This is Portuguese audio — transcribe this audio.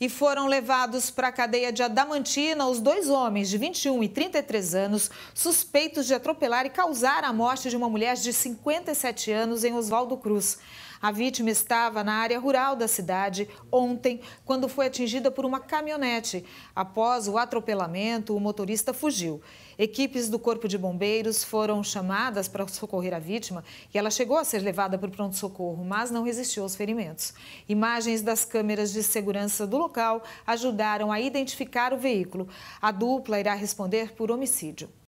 e foram levados para a cadeia de Adamantina os dois homens de 21 e 33 anos, suspeitos de atropelar e causar a morte de uma mulher de 57 anos em Oswaldo Cruz. A vítima estava na área rural da cidade ontem, quando foi atingida por uma caminhonete. Após o atropelamento, o motorista fugiu. Equipes do Corpo de Bombeiros foram chamadas para socorrer a vítima e ela chegou a ser levada para o pronto-socorro, mas não resistiu aos ferimentos. Imagens das câmeras de segurança do local local ajudaram a identificar o veículo. A dupla irá responder por homicídio.